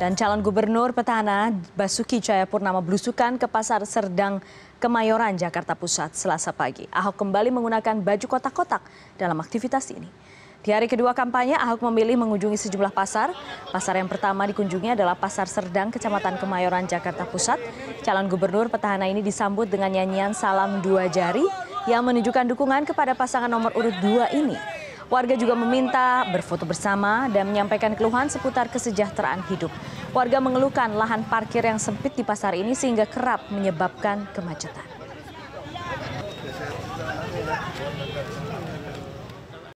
Dan calon gubernur petahana Basuki Cahayapurnama belusukan ke Pasar Serdang Kemayoran, Jakarta Pusat, selasa pagi. Ahok kembali menggunakan baju kotak-kotak dalam aktivitas ini. Di hari kedua kampanye, Ahok memilih mengunjungi sejumlah pasar. Pasar yang pertama dikunjungi adalah Pasar Serdang, Kecamatan Kemayoran, Jakarta Pusat. Calon gubernur petahana ini disambut dengan nyanyian salam dua jari yang menunjukkan dukungan kepada pasangan nomor urut dua ini. Warga juga meminta berfoto bersama dan menyampaikan keluhan seputar kesejahteraan hidup. Warga mengeluhkan lahan parkir yang sempit di pasar ini sehingga kerap menyebabkan kemacetan.